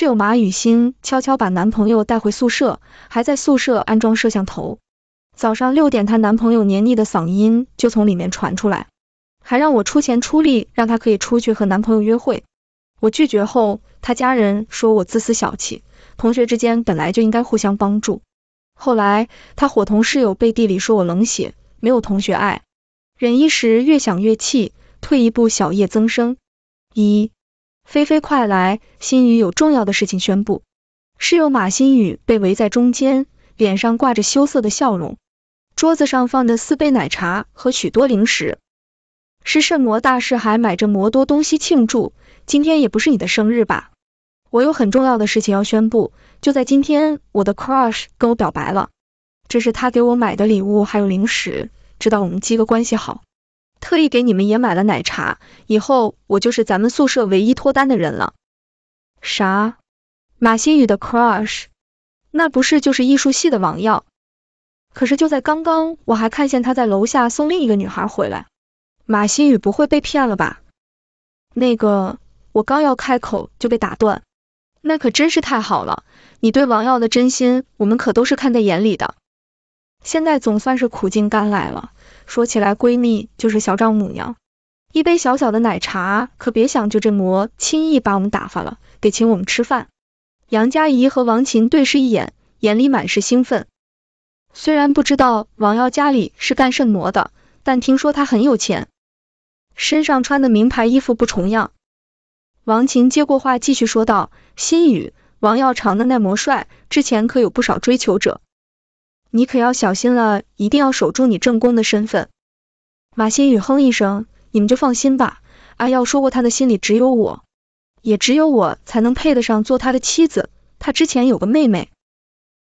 室友马雨欣悄悄把男朋友带回宿舍，还在宿舍安装摄像头。早上六点，她男朋友黏腻的嗓音就从里面传出来，还让我出钱出力，让她可以出去和男朋友约会。我拒绝后，她家人说我自私小气，同学之间本来就应该互相帮助。后来她伙同室友背地里说我冷血，没有同学爱。忍一时，越想越气；退一步，小叶增生一。菲菲，快来！心雨有重要的事情宣布。室友马心雨被围在中间，脸上挂着羞涩的笑容。桌子上放着四杯奶茶和许多零食，是圣魔大师还买着魔多东西庆祝。今天也不是你的生日吧？我有很重要的事情要宣布，就在今天，我的 crush 跟我表白了。这是他给我买的礼物，还有零食，知道我们几个关系好。特意给你们也买了奶茶，以后我就是咱们宿舍唯一脱单的人了。啥？马新宇的 crush 那不是就是艺术系的王耀？可是就在刚刚，我还看见他在楼下送另一个女孩回来。马新宇不会被骗了吧？那个，我刚要开口就被打断。那可真是太好了，你对王耀的真心，我们可都是看在眼里的。现在总算是苦尽甘来了。说起来，闺蜜就是小丈母娘。一杯小小的奶茶，可别想就这模轻易把我们打发了，得请我们吃饭。杨佳怡和王琴对视一眼，眼里满是兴奋。虽然不知道王耀家里是干甚么的，但听说他很有钱，身上穿的名牌衣服不重样。王琴接过话继续说道：“心雨，王耀长的那么帅，之前可有不少追求者。”你可要小心了，一定要守住你正宫的身份。马新宇哼一声，你们就放心吧。阿耀说过，他的心里只有我，也只有我才能配得上做他的妻子。他之前有个妹妹，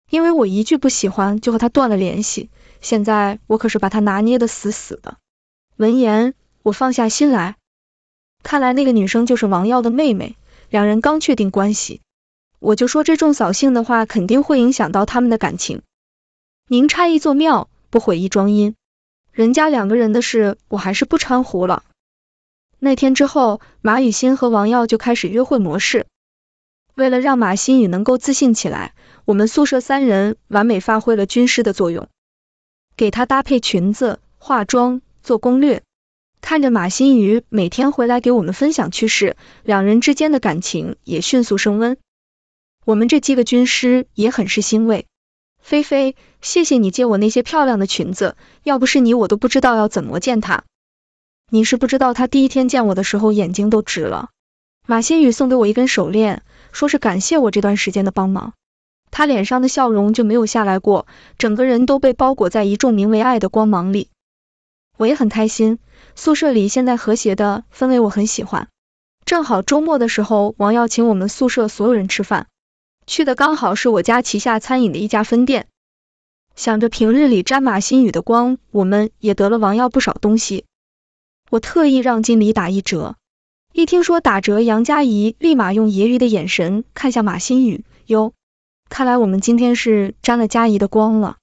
因为我一句不喜欢就和他断了联系，现在我可是把他拿捏的死死的。闻言，我放下心来。看来那个女生就是王耀的妹妹，两人刚确定关系，我就说这种扫兴的话肯定会影响到他们的感情。宁拆一座庙，不毁一桩姻。人家两个人的事，我还是不掺和了。那天之后，马雨欣和王耀就开始约会模式。为了让马新宇能够自信起来，我们宿舍三人完美发挥了军师的作用，给他搭配裙子、化妆、做攻略。看着马新宇每天回来给我们分享趣事，两人之间的感情也迅速升温。我们这几个军师也很是欣慰。菲菲，谢谢你借我那些漂亮的裙子，要不是你，我都不知道要怎么见他。你是不知道，他第一天见我的时候，眼睛都直了。马新宇送给我一根手链，说是感谢我这段时间的帮忙。他脸上的笑容就没有下来过，整个人都被包裹在一众名为爱的光芒里。我也很开心，宿舍里现在和谐的氛围我很喜欢。正好周末的时候，王耀请我们宿舍所有人吃饭。去的刚好是我家旗下餐饮的一家分店，想着平日里沾马新宇的光，我们也得了王耀不少东西，我特意让经理打一折。一听说打折，杨佳怡立马用揶揄的眼神看向马新宇，哟，看来我们今天是沾了佳怡的光了，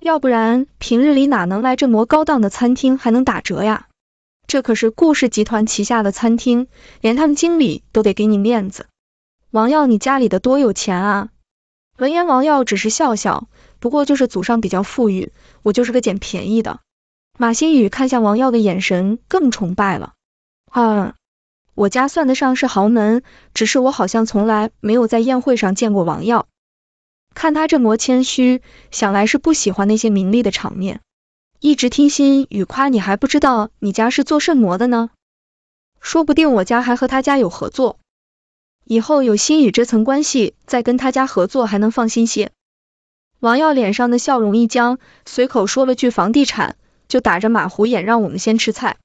要不然平日里哪能来这么高档的餐厅还能打折呀？这可是顾氏集团旗下的餐厅，连他们经理都得给你面子。王耀，你家里的多有钱啊？闻言，王耀只是笑笑，不过就是祖上比较富裕，我就是个捡便宜的。马新宇看向王耀的眼神更崇拜了。二，我家算得上是豪门，只是我好像从来没有在宴会上见过王耀。看他这模谦虚，想来是不喜欢那些名利的场面。一直听心宇夸你，还不知道你家是做圣魔的呢。说不定我家还和他家有合作。以后有新宇这层关系，再跟他家合作还能放心些。王耀脸上的笑容一僵，随口说了句房地产，就打着马虎眼让我们先吃菜。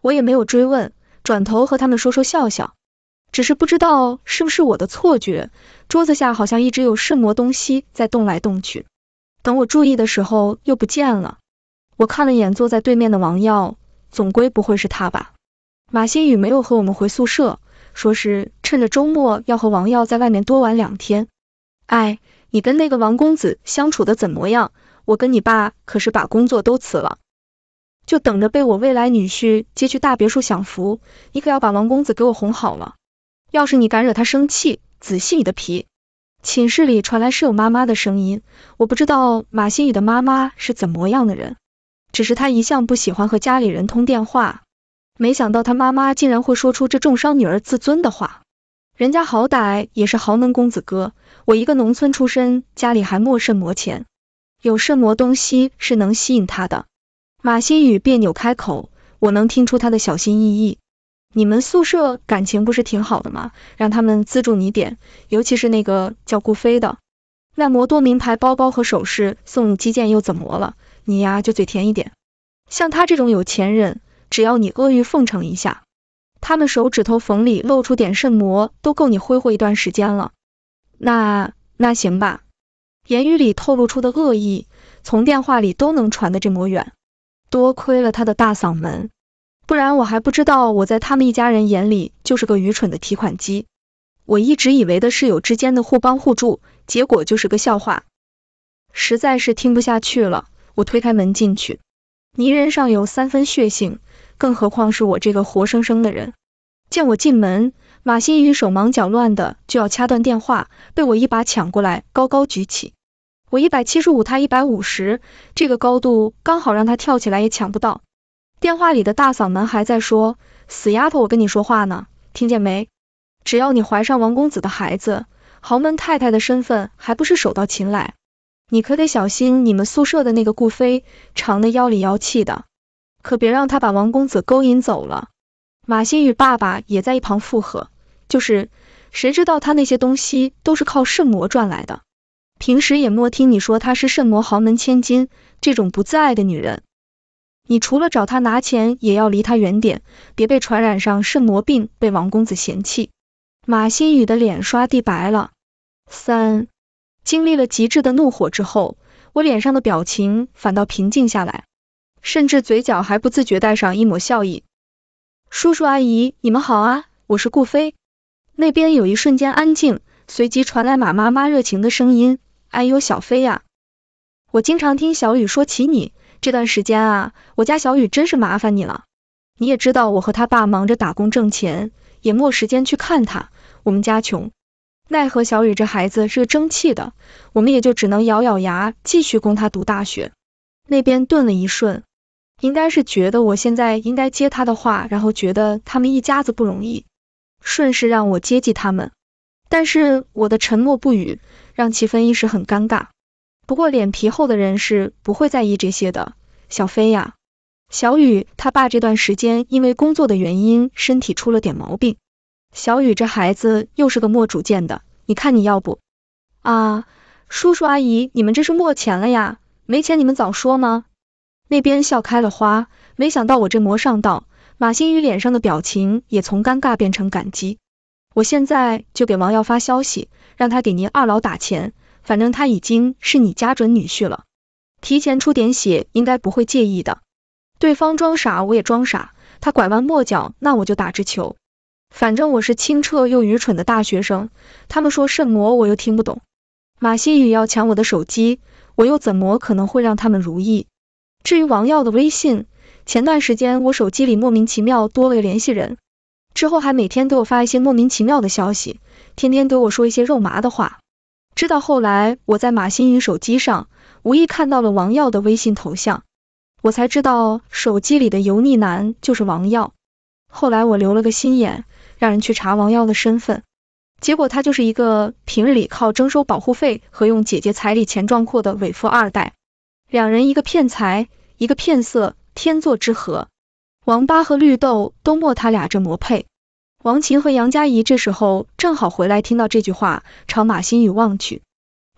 我也没有追问，转头和他们说说笑笑。只是不知道是不是我的错觉，桌子下好像一直有什么东西在动来动去，等我注意的时候又不见了。我看了眼坐在对面的王耀，总归不会是他吧？马新宇没有和我们回宿舍。说是趁着周末要和王耀在外面多玩两天。哎，你跟那个王公子相处的怎么样？我跟你爸可是把工作都辞了，就等着被我未来女婿接去大别墅享福。你可要把王公子给我哄好了，要是你敢惹他生气，仔细你的皮。寝室里传来室友妈妈的声音，我不知道马新宇的妈妈是怎么样的人，只是她一向不喜欢和家里人通电话。没想到他妈妈竟然会说出这重伤女儿自尊的话，人家好歹也是豪门公子哥，我一个农村出身，家里还没甚么钱，有甚么东西是能吸引他的？马新宇别扭开口，我能听出他的小心翼翼。你们宿舍感情不是挺好的吗？让他们资助你点，尤其是那个叫顾飞的，那魔多名牌包包和首饰送你，击剑又怎么了？你呀就嘴甜一点，像他这种有钱人。只要你阿谀奉承一下，他们手指头缝里露出点肾膜都够你挥霍一段时间了。那那行吧，言语里透露出的恶意，从电话里都能传的这么远，多亏了他的大嗓门，不然我还不知道我在他们一家人眼里就是个愚蠢的提款机。我一直以为的室友之间的互帮互助，结果就是个笑话。实在是听不下去了，我推开门进去，泥人上有三分血性。更何况是我这个活生生的人，见我进门，马新宇手忙脚乱的就要掐断电话，被我一把抢过来，高高举起。我一百七十五，他一百五十，这个高度刚好让他跳起来也抢不到。电话里的大嗓门还在说：“死丫头，我跟你说话呢，听见没？只要你怀上王公子的孩子，豪门太太的身份还不是手到擒来？你可得小心你们宿舍的那个顾飞，长得妖里妖气的。”可别让他把王公子勾引走了。马新宇爸爸也在一旁附和，就是谁知道他那些东西都是靠圣魔赚来的，平时也莫听你说她是圣魔豪门千金，这种不自爱的女人，你除了找他拿钱，也要离他远点，别被传染上圣魔病，被王公子嫌弃。马新宇的脸刷地白了。三，经历了极致的怒火之后，我脸上的表情反倒平静下来。甚至嘴角还不自觉带上一抹笑意。叔叔阿姨，你们好啊，我是顾飞。那边有一瞬间安静，随即传来马妈妈热情的声音：“哎呦，小飞呀，我经常听小雨说起你。这段时间啊，我家小雨真是麻烦你了。你也知道我和他爸忙着打工挣钱，也没时间去看他。我们家穷，奈何小雨这孩子是个争气的，我们也就只能咬咬牙继续供他读大学。”那边顿了一瞬。应该是觉得我现在应该接他的话，然后觉得他们一家子不容易，顺势让我接济他们。但是我的沉默不语，让齐芬一时很尴尬。不过脸皮厚的人是不会在意这些的。小飞呀，小雨他爸这段时间因为工作的原因，身体出了点毛病。小雨这孩子又是个没主见的，你看你要不？叔叔阿姨，你们这是没钱了呀？没钱你们早说吗？那边笑开了花，没想到我这魔上道。马新宇脸上的表情也从尴尬变成感激。我现在就给王耀发消息，让他给您二老打钱，反正他已经是你家准女婿了，提前出点血应该不会介意的。对方装傻，我也装傻，他拐弯抹角，那我就打直球。反正我是清澈又愚蠢的大学生，他们说圣魔我又听不懂。马新宇要抢我的手机，我又怎么可能会让他们如意？至于王耀的微信，前段时间我手机里莫名其妙多了个联系人，之后还每天给我发一些莫名其妙的消息，天天给我说一些肉麻的话。直到后来我在马新宇手机上无意看到了王耀的微信头像，我才知道手机里的油腻男就是王耀。后来我留了个心眼，让人去查王耀的身份，结果他就是一个平日里靠征收保护费和用姐姐彩礼钱壮阔的伪富二代。两人一个骗财，一个骗色，天作之合。王八和绿豆都没他俩这魔配。王琴和杨佳怡这时候正好回来，听到这句话，朝马新宇望去。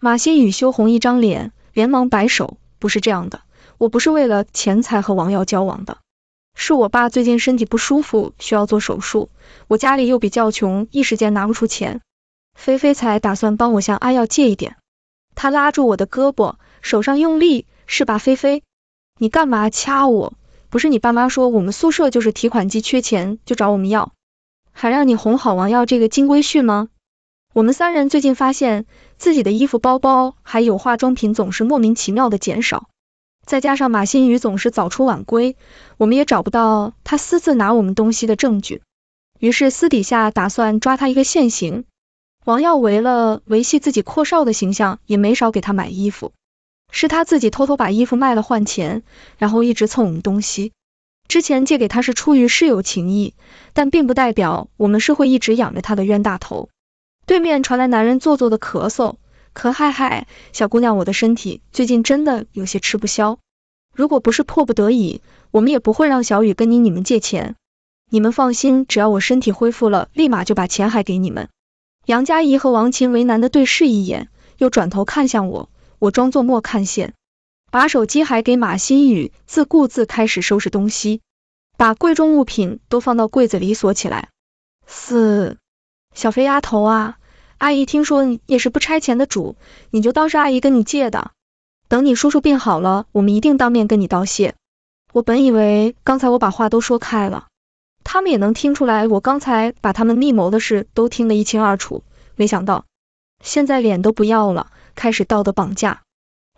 马新宇羞红一张脸，连忙摆手：“不是这样的，我不是为了钱财和王耀交往的，是我爸最近身体不舒服，需要做手术，我家里又比较穷，一时间拿不出钱。菲菲才打算帮我向阿耀借一点。”他拉住我的胳膊，手上用力。是吧，菲菲？你干嘛掐我？不是你爸妈说我们宿舍就是提款机，缺钱就找我们要，还让你哄好王耀这个金龟婿吗？我们三人最近发现自己的衣服、包包还有化妆品总是莫名其妙的减少，再加上马新宇总是早出晚归，我们也找不到他私自拿我们东西的证据，于是私底下打算抓他一个现行。王耀为了维系自己阔少的形象，也没少给他买衣服。是他自己偷偷把衣服卖了换钱，然后一直蹭我们东西。之前借给他是出于室友情谊，但并不代表我们是会一直养着他的冤大头。对面传来男人做作的咳嗽，咳咳咳，小姑娘，我的身体最近真的有些吃不消。如果不是迫不得已，我们也不会让小雨跟你你们借钱。你们放心，只要我身体恢复了，立马就把钱还给你们。杨佳怡和王琴为难的对视一眼，又转头看向我。我装作没看见，把手机还给马新宇，自顾自开始收拾东西，把贵重物品都放到柜子里锁起来。四小飞丫头啊，阿姨听说你也是不差钱的主，你就当是阿姨跟你借的。等你叔叔病好了，我们一定当面跟你道谢。我本以为刚才我把话都说开了，他们也能听出来我刚才把他们密谋的事都听得一清二楚，没想到现在脸都不要了。开始道德绑架，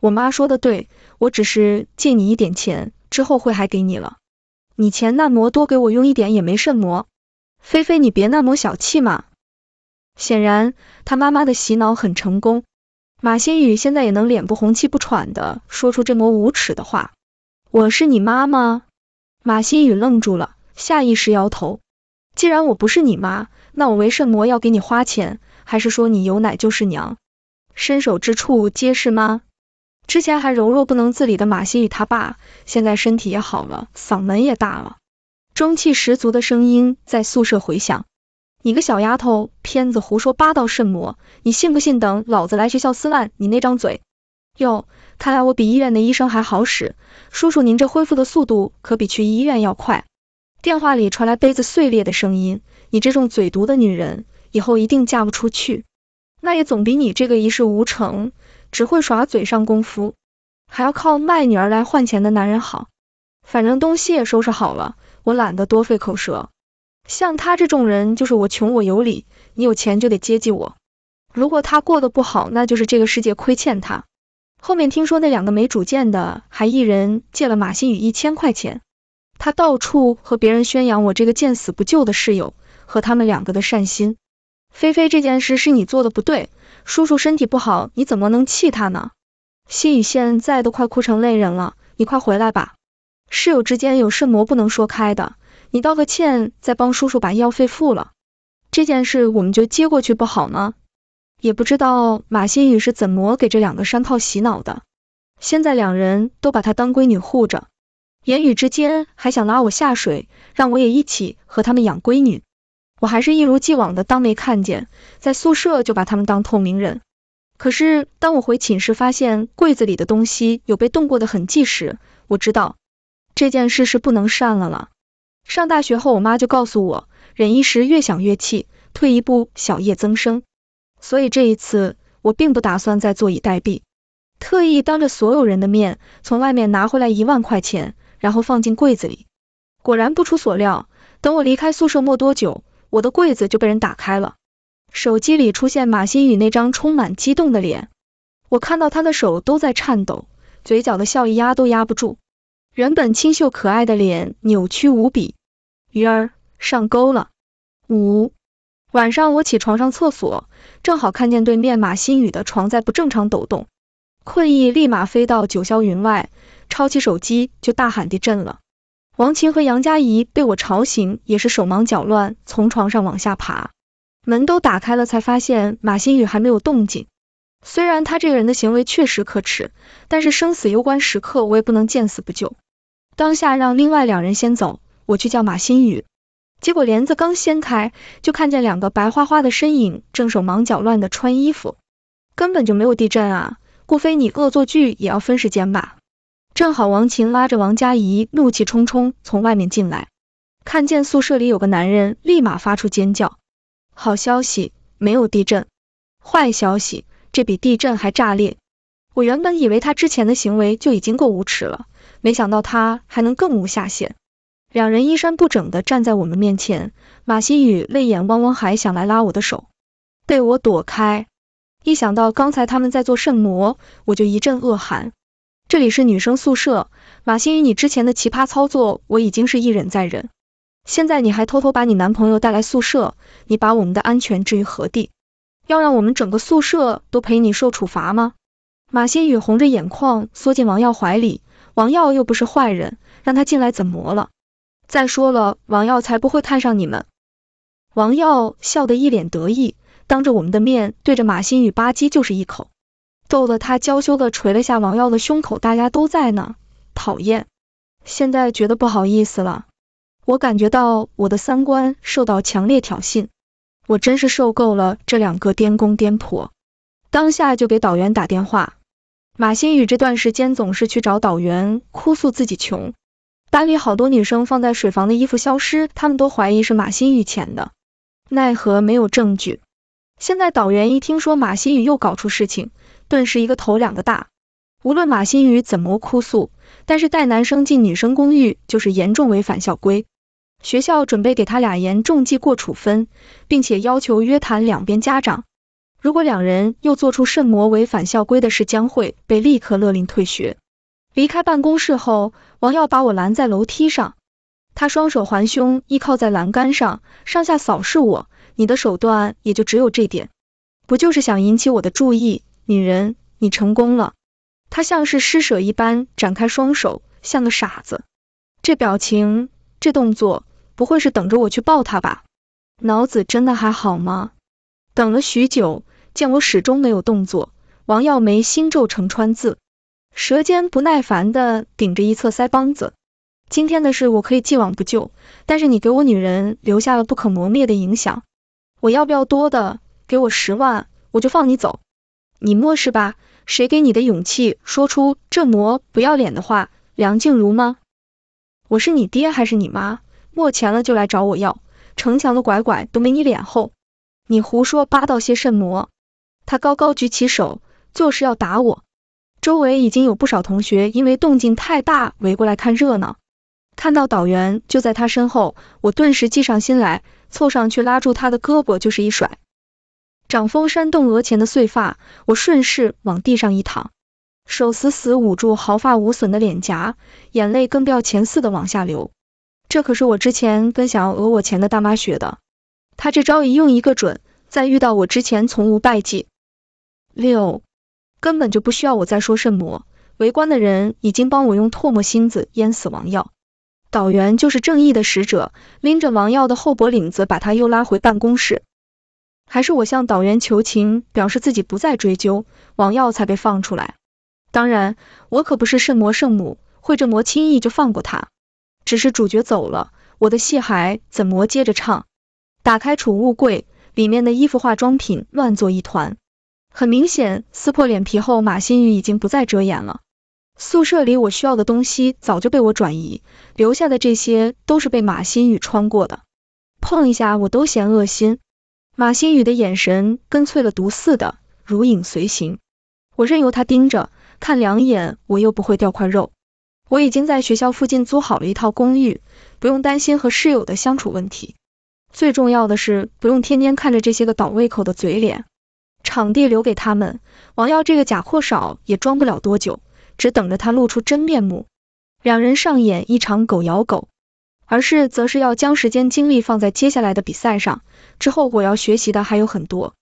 我妈说的对我只是借你一点钱，之后会还给你了。你钱那么多，给我用一点也没什么。菲菲，你别那么小气嘛。显然他妈妈的洗脑很成功，马新宇现在也能脸不红气不喘的说出这么无耻的话。我是你妈吗？马新宇愣住了，下意识摇头。既然我不是你妈，那我为什么要给你花钱？还是说你有奶就是娘？伸手之处皆是妈，之前还柔弱不能自理的马新与他爸，现在身体也好了，嗓门也大了，中气十足的声音在宿舍回响。你个小丫头片子，胡说八道甚魔，你信不信等老子来学校撕烂你那张嘴？哟，看来我比医院的医生还好使，叔叔您这恢复的速度可比去医院要快。电话里传来杯子碎裂的声音，你这种嘴毒的女人，以后一定嫁不出去。那也总比你这个一事无成，只会耍嘴上功夫，还要靠卖女儿来换钱的男人好。反正东西也收拾好了，我懒得多费口舌。像他这种人，就是我穷我有理，你有钱就得接济我。如果他过得不好，那就是这个世界亏欠他。后面听说那两个没主见的，还一人借了马新宇一千块钱，他到处和别人宣扬我这个见死不救的室友和他们两个的善心。菲菲，这件事是你做的不对，叔叔身体不好，你怎么能气他呢？新宇现在都快哭成泪人了，你快回来吧。室友之间有事么，不能说开的，你道个歉，再帮叔叔把医药费付了，这件事我们就接过去不好吗？也不知道马新宇是怎么给这两个山炮洗脑的，现在两人都把他当闺女护着，言语之间还想拉我下水，让我也一起和他们养闺女。我还是一如既往的当没看见，在宿舍就把他们当透明人。可是当我回寝室发现柜子里的东西有被动过的痕迹时，我知道这件事是不能善了了。上大学后，我妈就告诉我，忍一时越想越气，退一步小业增生。所以这一次我并不打算再坐以待毙，特意当着所有人的面从外面拿回来一万块钱，然后放进柜子里。果然不出所料，等我离开宿舍没多久。我的柜子就被人打开了，手机里出现马新宇那张充满激动的脸，我看到他的手都在颤抖，嘴角的笑意压都压不住，原本清秀可爱的脸扭曲无比，鱼儿上钩了。五晚上我起床上厕所，正好看见对面马新宇的床在不正常抖动，困意立马飞到九霄云外，抄起手机就大喊地震了。王琴和杨佳怡被我吵醒，也是手忙脚乱从床上往下爬，门都打开了，才发现马新宇还没有动静。虽然他这个人的行为确实可耻，但是生死攸关时刻，我也不能见死不救。当下让另外两人先走，我去叫马新宇。结果帘子刚掀开，就看见两个白花花的身影正手忙脚乱的穿衣服，根本就没有地震啊！顾飞，你恶作剧也要分时间吧？正好王琴拉着王佳怡，怒气冲冲从外面进来，看见宿舍里有个男人，立马发出尖叫。好消息，没有地震；坏消息，这比地震还炸裂。我原本以为他之前的行为就已经够无耻了，没想到他还能更无下限。两人衣衫不整的站在我们面前，马新宇泪眼汪汪，还想来拉我的手，被我躲开。一想到刚才他们在做圣魔，我就一阵恶寒。这里是女生宿舍，马新宇，你之前的奇葩操作我已经是一忍再忍，现在你还偷偷把你男朋友带来宿舍，你把我们的安全置于何地？要让我们整个宿舍都陪你受处罚吗？马新宇红着眼眶缩进王耀怀里，王耀又不是坏人，让他进来怎么了？再说了，王耀才不会看上你们。王耀笑得一脸得意，当着我们的面对着马新宇吧唧就是一口。逗得他娇羞的捶了下王耀的胸口，大家都在呢，讨厌！现在觉得不好意思了，我感觉到我的三观受到强烈挑衅，我真是受够了这两个颠公颠婆，当下就给导员打电话。马新宇这段时间总是去找导员哭诉自己穷，班里好多女生放在水房的衣服消失，他们都怀疑是马新宇捡的，奈何没有证据。现在导员一听说马新宇又搞出事情，顿时一个头两个大。无论马新宇怎么哭诉，但是带男生进女生公寓就是严重违反校规，学校准备给他俩严重记过处分，并且要求约谈两边家长。如果两人又做出甚魔违反校规的事，将会被立刻勒令退学。离开办公室后，王耀把我拦在楼梯上，他双手环胸，依靠在栏杆上，上下扫视我。你的手段也就只有这点，不就是想引起我的注意？女人，你成功了。她像是施舍一般展开双手，像个傻子。这表情，这动作，不会是等着我去抱她吧？脑子真的还好吗？等了许久，见我始终没有动作，王耀梅心皱成川字，舌尖不耐烦地顶着一侧腮帮子。今天的事我可以既往不咎，但是你给我女人留下了不可磨灭的影响。我要不要多的？给我十万，我就放你走。你莫是吧？谁给你的勇气说出这么不要脸的话？梁静茹吗？我是你爹还是你妈？没钱了就来找我要，城墙的拐拐都没你脸厚。你胡说八道些甚么？他高高举起手，作势要打我。周围已经有不少同学因为动静太大围过来看热闹。看到导员就在他身后，我顿时计上心来。凑上去拉住他的胳膊，就是一甩，掌风扇动额前的碎发，我顺势往地上一躺，手死死捂住毫发无损的脸颊，眼泪跟不要钱似的往下流。这可是我之前跟想要讹我钱的大妈学的，他这招一用一个准，在遇到我之前从无败绩。六，根本就不需要我再说什么，围观的人已经帮我用唾沫星子淹死王耀。导员就是正义的使者，拎着王耀的后脖领子，把他又拉回办公室。还是我向导员求情，表示自己不再追究，王耀才被放出来。当然，我可不是圣魔圣母，会这魔轻易就放过他。只是主角走了，我的戏还怎么接着唱？打开储物柜，里面的衣服、化妆品乱作一团。很明显，撕破脸皮后，马新宇已经不再遮掩了。宿舍里我需要的东西早就被我转移，留下的这些都是被马新宇穿过的，碰一下我都嫌恶心。马新宇的眼神跟淬了毒似的，如影随形，我任由他盯着看两眼，我又不会掉块肉。我已经在学校附近租好了一套公寓，不用担心和室友的相处问题。最重要的是不用天天看着这些个倒胃口的嘴脸，场地留给他们，王耀这个假货少也装不了多久。只等着他露出真面目，两人上演一场狗咬狗，而是则是要将时间精力放在接下来的比赛上。之后我要学习的还有很多，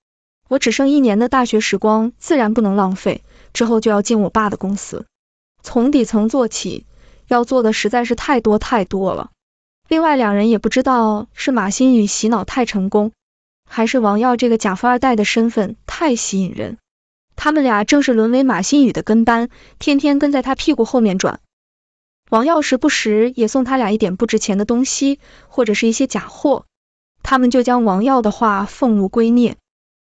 我只剩一年的大学时光，自然不能浪费。之后就要进我爸的公司，从底层做起，要做的实在是太多太多了。另外两人也不知道是马新宇洗脑太成功，还是王耀这个假富二代的身份太吸引人。他们俩正是沦为马新宇的跟班，天天跟在他屁股后面转。王耀时不时也送他俩一点不值钱的东西，或者是一些假货，他们就将王耀的话奉如圭臬。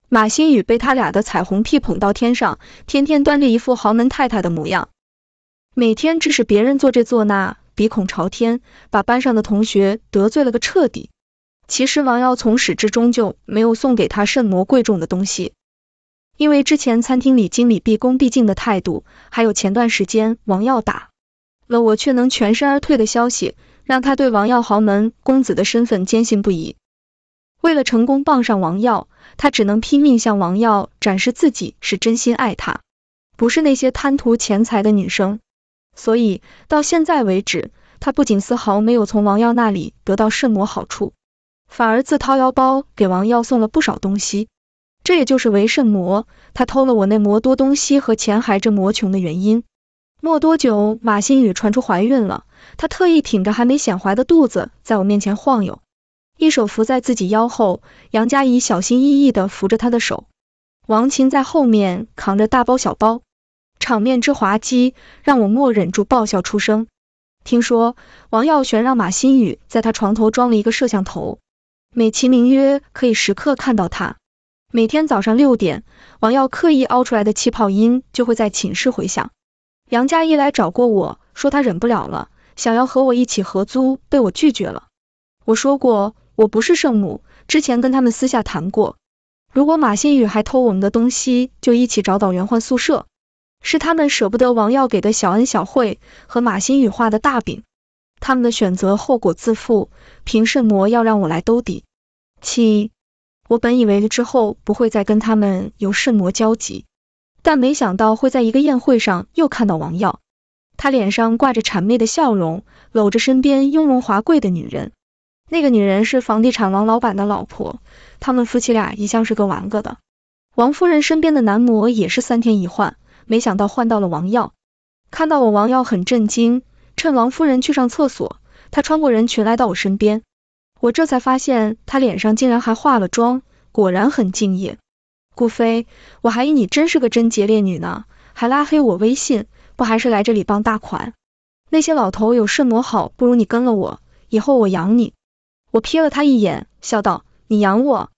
马新宇被他俩的彩虹屁捧到天上，天天端着一副豪门太太的模样，每天指使别人做这做那，鼻孔朝天，把班上的同学得罪了个彻底。其实王耀从始至终就没有送给他甚么贵重的东西。因为之前餐厅里经理毕恭毕敬的态度，还有前段时间王耀打了我却能全身而退的消息，让他对王耀豪门公子的身份坚信不疑。为了成功傍上王耀，他只能拼命向王耀展示自己是真心爱他，不是那些贪图钱财的女生。所以到现在为止，他不仅丝毫没有从王耀那里得到什么好处，反而自掏腰包给王耀送了不少东西。这也就是为甚魔，他偷了我那魔多东西和钱还这魔穷的原因。没多久，马新宇传出怀孕了，她特意挺着还没显怀的肚子在我面前晃悠，一手扶在自己腰后，杨佳怡小心翼翼的扶着他的手，王琴在后面扛着大包小包，场面之滑稽，让我莫忍住爆笑出声。听说王耀玄让马新宇在他床头装了一个摄像头，美其名曰可以时刻看到他。每天早上六点，王耀刻意凹出来的气泡音就会在寝室回响。杨佳一来找过我，说他忍不了了，想要和我一起合租，被我拒绝了。我说过，我不是圣母，之前跟他们私下谈过，如果马新宇还偷我们的东西，就一起找导员换宿舍。是他们舍不得王耀给的小恩小惠和马新宇画的大饼，他们的选择后果自负，凭什么要让我来兜底？七。我本以为之后不会再跟他们有甚魔交集，但没想到会在一个宴会上又看到王耀。他脸上挂着谄媚的笑容，搂着身边雍容华贵的女人。那个女人是房地产王老板的老婆，他们夫妻俩一向是个玩个的。王夫人身边的男模也是三天一换，没想到换到了王耀。看到我，王耀很震惊。趁王夫人去上厕所，他穿过人群来到我身边。我这才发现他脸上竟然还化了妆，果然很敬业。顾飞，我还以你真是个贞洁烈女呢，还拉黑我微信，不还是来这里傍大款？那些老头有圣魔好，不如你跟了我，以后我养你。我瞥了他一眼，笑道：“你养我？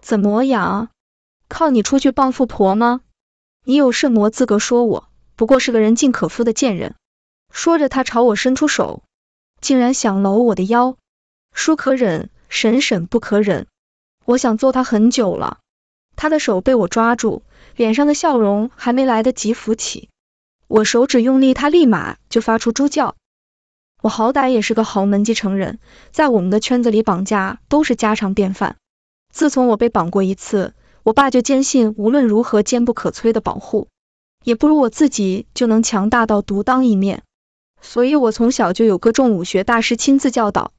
怎么养？靠你出去傍富婆吗？你有圣魔资格说我，不过是个人尽可夫的贱人。”说着，他朝我伸出手，竟然想搂我的腰。叔可忍，婶婶不可忍。我想揍他很久了。他的手被我抓住，脸上的笑容还没来得及浮起，我手指用力，他立马就发出猪叫。我好歹也是个豪门继承人，在我们的圈子里绑架都是家常便饭。自从我被绑过一次，我爸就坚信无论如何坚不可摧的保护，也不如我自己就能强大到独当一面。所以，我从小就有个重武学大师亲自教导。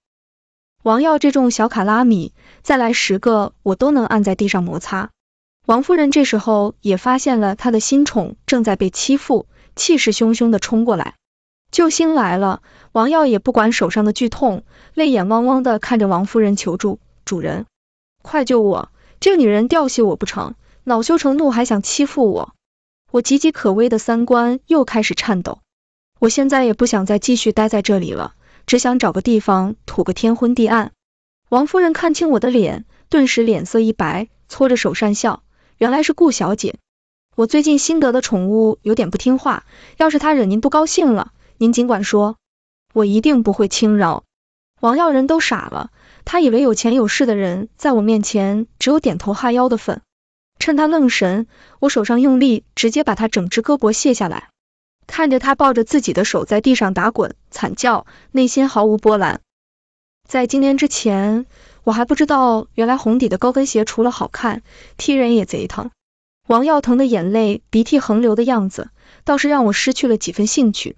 王耀这种小卡拉米，再来十个我都能按在地上摩擦。王夫人这时候也发现了她的新宠正在被欺负，气势汹汹地冲过来。救星来了，王耀也不管手上的剧痛，泪眼汪汪地看着王夫人求助：“主人，快救我！这个女人调戏我不成，恼羞成怒还想欺负我，我岌岌可危的三观又开始颤抖。我现在也不想再继续待在这里了。”只想找个地方吐个天昏地暗。王夫人看清我的脸，顿时脸色一白，搓着手讪笑，原来是顾小姐。我最近新得的宠物有点不听话，要是它惹您不高兴了，您尽管说，我一定不会轻饶。王耀人都傻了，他以为有钱有势的人在我面前只有点头哈腰的份。趁他愣神，我手上用力，直接把他整只胳膊卸下来。看着他抱着自己的手在地上打滚惨叫，内心毫无波澜。在今天之前，我还不知道原来红底的高跟鞋除了好看，踢人也贼疼。王耀腾的眼泪鼻涕横流的样子，倒是让我失去了几分兴趣。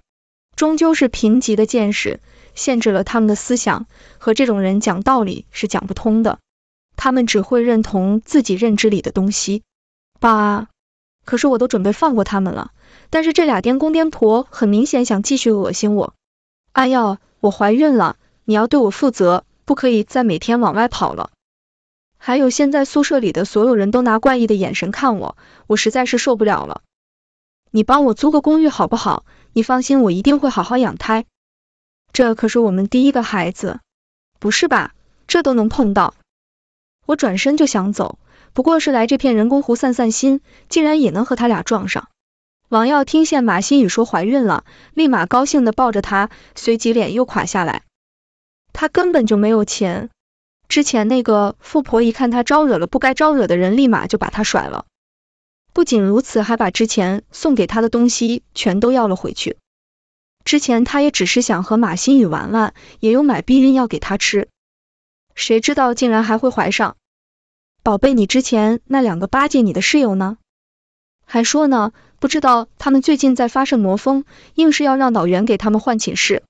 终究是贫瘠的见识限制了他们的思想，和这种人讲道理是讲不通的，他们只会认同自己认知里的东西。八。可是我都准备放过他们了，但是这俩颠公颠婆很明显想继续恶心我。阿耀，我怀孕了，你要对我负责，不可以再每天往外跑了。还有现在宿舍里的所有人都拿怪异的眼神看我，我实在是受不了了。你帮我租个公寓好不好？你放心，我一定会好好养胎。这可是我们第一个孩子，不是吧？这都能碰到？我转身就想走，不过是来这片人工湖散散心，竟然也能和他俩撞上。王耀听见马新宇说怀孕了，立马高兴的抱着她，随即脸又垮下来。他根本就没有钱，之前那个富婆一看他招惹了不该招惹的人，立马就把他甩了。不仅如此，还把之前送给他的东西全都要了回去。之前他也只是想和马新宇玩玩，也有买避孕药给他吃。谁知道竟然还会怀上？宝贝，你之前那两个巴结你的室友呢？还说呢，不知道他们最近在发什么疯，硬是要让老袁给他们换寝室，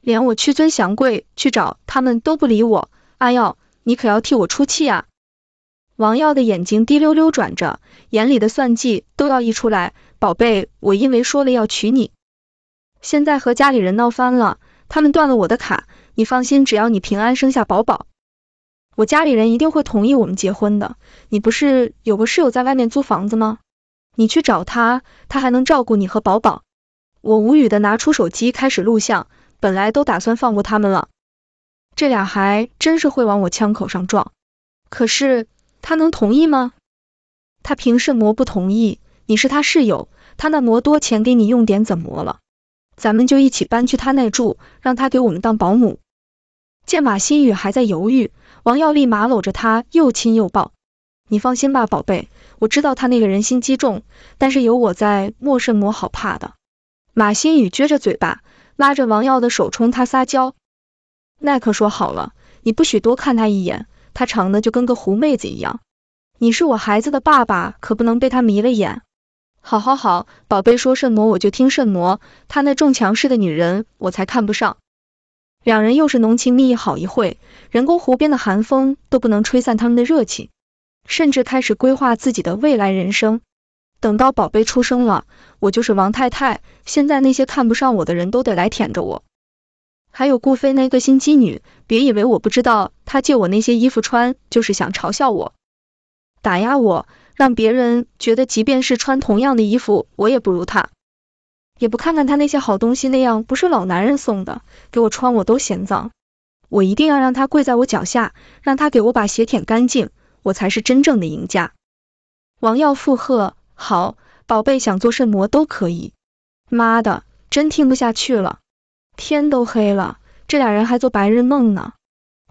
连我屈尊降贵去找他们都不理我。阿耀，你可要替我出气啊！王耀的眼睛滴溜溜转着，眼里的算计都要溢出来。宝贝，我因为说了要娶你，现在和家里人闹翻了，他们断了我的卡。你放心，只要你平安生下宝宝，我家里人一定会同意我们结婚的。你不是有个室友在外面租房子吗？你去找他，他还能照顾你和宝宝。我无语的拿出手机开始录像，本来都打算放过他们了，这俩还真是会往我枪口上撞。可是他能同意吗？他凭什么不同意？你是他室友，他那么多钱给你用点怎么了？咱们就一起搬去他那住，让他给我们当保姆。见马新宇还在犹豫，王耀立马搂着她，又亲又抱。你放心吧，宝贝，我知道他那个人心机重，但是有我在，莫圣魔好怕的。马新宇撅着嘴巴，拉着王耀的手冲他撒娇。那可说好了，你不许多看他一眼，他长得就跟个狐妹子一样。你是我孩子的爸爸，可不能被他迷了眼。好，好，好，宝贝说圣魔我就听圣魔，他那种强势的女人我才看不上。两人又是浓情蜜意，好一会，人工湖边的寒风都不能吹散他们的热情，甚至开始规划自己的未来人生。等到宝贝出生了，我就是王太太，现在那些看不上我的人都得来舔着我。还有顾飞那个心机女，别以为我不知道，她借我那些衣服穿，就是想嘲笑我，打压我，让别人觉得即便是穿同样的衣服，我也不如她。也不看看他那些好东西，那样不是老男人送的，给我穿我都嫌脏。我一定要让他跪在我脚下，让他给我把鞋舔干净，我才是真正的赢家。王耀附和，好宝贝想做甚魔都可以。妈的，真听不下去了，天都黑了，这俩人还做白日梦呢。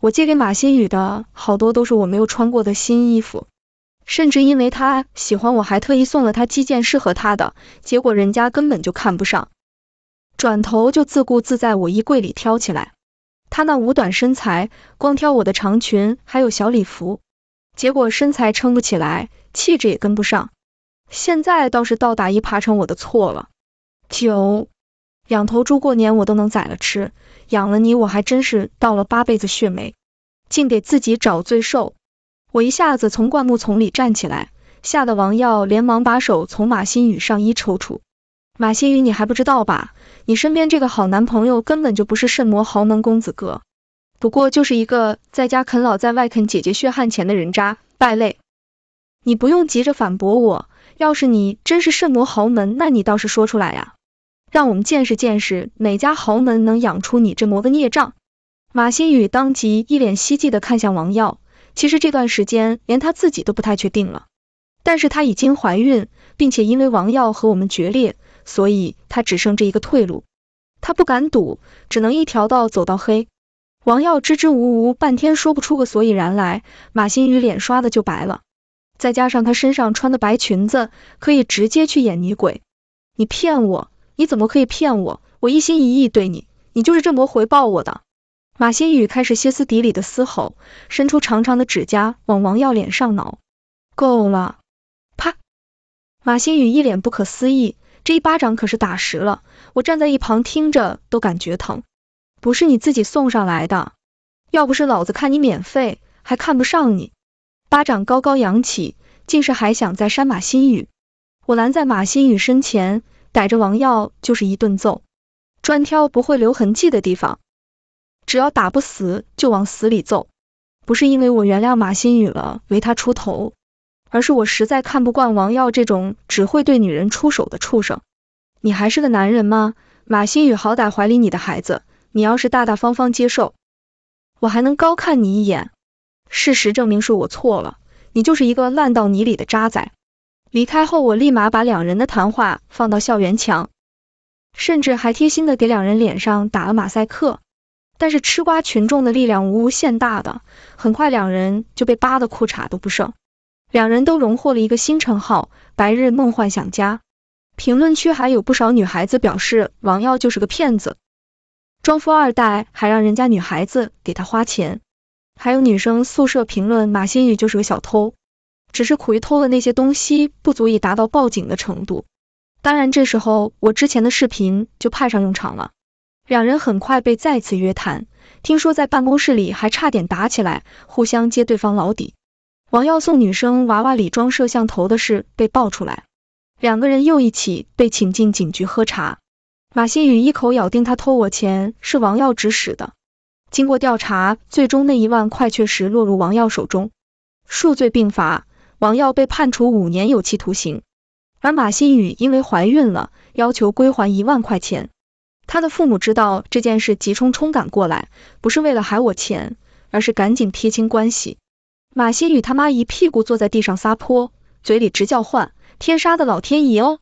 我借给马新宇的好多都是我没有穿过的新衣服。甚至因为他喜欢我，还特意送了他七件适合他的，结果人家根本就看不上，转头就自顾自在我衣柜里挑起来。他那五短身材，光挑我的长裙还有小礼服，结果身材撑不起来，气质也跟不上。现在倒是倒打一耙成我的错了。九，养头猪过年我都能宰了吃，养了你我还真是倒了八辈子血霉，竟给自己找罪受。我一下子从灌木丛里站起来，吓得王耀连忙把手从马新宇上衣抽出。马新宇，你还不知道吧？你身边这个好男朋友根本就不是圣魔豪门公子哥，不过就是一个在家啃老，在外啃姐姐血汗钱的人渣败类。你不用急着反驳我，要是你真是圣魔豪门，那你倒是说出来呀，让我们见识见识哪家豪门能养出你这魔的孽障。马新宇当即一脸希冀的看向王耀。其实这段时间连她自己都不太确定了，但是她已经怀孕，并且因为王耀和我们决裂，所以她只剩这一个退路，她不敢赌，只能一条道走到黑。王耀支支吾吾半天说不出个所以然来，马新宇脸刷的就白了，再加上他身上穿的白裙子，可以直接去演女鬼。你骗我？你怎么可以骗我？我一心一意对你，你就是这么回报我的。马新宇开始歇斯底里的嘶吼，伸出长长的指甲往王耀脸上挠。够了！啪！马新宇一脸不可思议，这一巴掌可是打实了，我站在一旁听着都感觉疼。不是你自己送上来的，要不是老子看你免费，还看不上你。巴掌高高扬起，竟是还想再扇马新宇。我拦在马新宇身前，逮着王耀就是一顿揍，专挑不会留痕迹的地方。只要打不死，就往死里揍。不是因为我原谅马新宇了，为他出头，而是我实在看不惯王耀这种只会对女人出手的畜生。你还是个男人吗？马新宇好歹怀里你的孩子，你要是大大方方接受，我还能高看你一眼。事实证明是我错了，你就是一个烂到泥里的渣仔。离开后，我立马把两人的谈话放到校园墙，甚至还贴心的给两人脸上打了马赛克。但是吃瓜群众的力量无无限大的，很快两人就被扒的裤衩都不剩，两人都荣获了一个新称号——白日梦幻想家。评论区还有不少女孩子表示王耀就是个骗子，装富二代还让人家女孩子给他花钱。还有女生宿舍评论马新宇就是个小偷，只是苦于偷的那些东西不足以达到报警的程度。当然这时候我之前的视频就派上用场了。两人很快被再次约谈，听说在办公室里还差点打起来，互相揭对方老底。王耀送女生娃娃里装摄像头的事被爆出来，两个人又一起被请进警局喝茶。马新宇一口咬定他偷我钱是王耀指使的。经过调查，最终那一万块确实落入王耀手中，数罪并罚，王耀被判处五年有期徒刑，而马新宇因为怀孕了，要求归还一万块钱。他的父母知道这件事，急冲冲赶过来，不是为了还我钱，而是赶紧撇清关系。马新宇他妈一屁股坐在地上撒泼，嘴里直叫唤：“天杀的老天爷哦，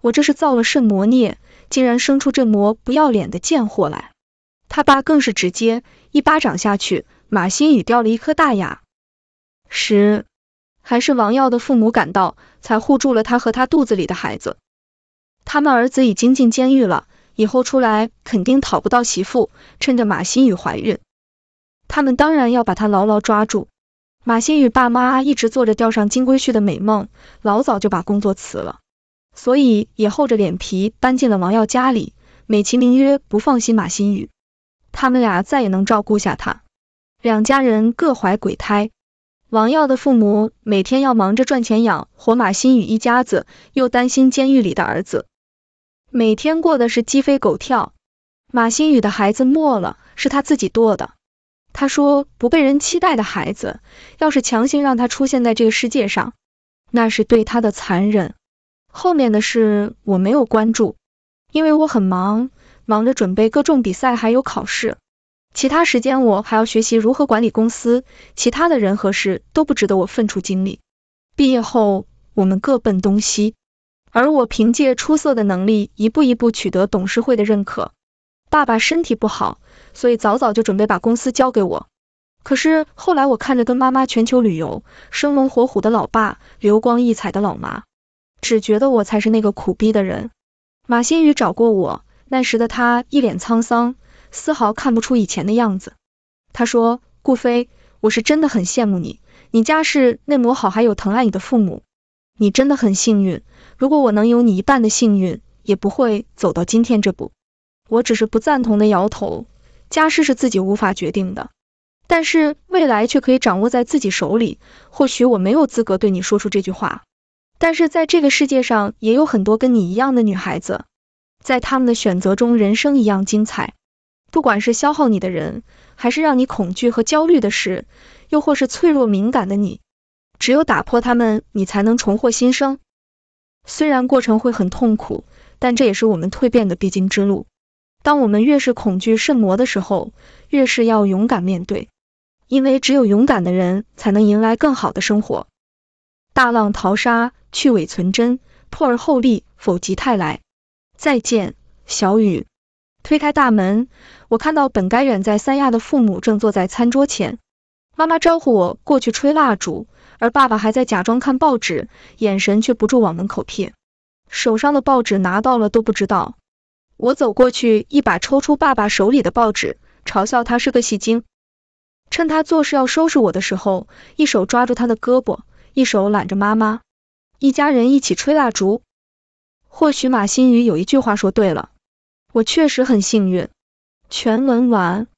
我这是造了甚魔孽，竟然生出这魔不要脸的贱货来！”他爸更是直接一巴掌下去，马新宇掉了一颗大牙。十还是王耀的父母赶到，才护住了他和他肚子里的孩子。他们儿子已经进监狱了。以后出来肯定讨不到媳妇，趁着马新宇怀孕，他们当然要把她牢牢抓住。马新宇爸妈一直做着钓上金龟婿的美梦，老早就把工作辞了，所以也厚着脸皮搬进了王耀家里，美其名曰不放心马新宇，他们俩再也能照顾下他。两家人各怀鬼胎，王耀的父母每天要忙着赚钱养活马新宇一家子，又担心监狱里的儿子。每天过的是鸡飞狗跳，马新宇的孩子没了，是他自己堕的。他说不被人期待的孩子，要是强行让他出现在这个世界上，那是对他的残忍。后面的事我没有关注，因为我很忙，忙着准备各种比赛还有考试，其他时间我还要学习如何管理公司，其他的人和事都不值得我分出精力。毕业后，我们各奔东西。而我凭借出色的能力，一步一步取得董事会的认可。爸爸身体不好，所以早早就准备把公司交给我。可是后来我看着跟妈妈全球旅游、生龙活虎的老爸，流光溢彩的老妈，只觉得我才是那个苦逼的人。马新宇找过我，那时的他一脸沧桑，丝毫看不出以前的样子。他说：“顾飞，我是真的很羡慕你，你家世那么好，还有疼爱你的父母。”你真的很幸运，如果我能有你一半的幸运，也不会走到今天这步。我只是不赞同的摇头，家事是自己无法决定的，但是未来却可以掌握在自己手里。或许我没有资格对你说出这句话，但是在这个世界上也有很多跟你一样的女孩子，在她们的选择中，人生一样精彩。不管是消耗你的人，还是让你恐惧和焦虑的事，又或是脆弱敏感的你。只有打破他们，你才能重获新生。虽然过程会很痛苦，但这也是我们蜕变的必经之路。当我们越是恐惧圣魔的时候，越是要勇敢面对，因为只有勇敢的人才能迎来更好的生活。大浪淘沙，去伪存真，破而后立，否极泰来。再见，小雨。推开大门，我看到本该远在三亚的父母正坐在餐桌前。妈妈招呼我过去吹蜡烛。而爸爸还在假装看报纸，眼神却不住往门口瞥，手上的报纸拿到了都不知道。我走过去，一把抽出爸爸手里的报纸，嘲笑他是个戏精。趁他做事要收拾我的时候，一手抓住他的胳膊，一手揽着妈妈，一家人一起吹蜡烛。或许马新宇有一句话说对了，我确实很幸运。全文完。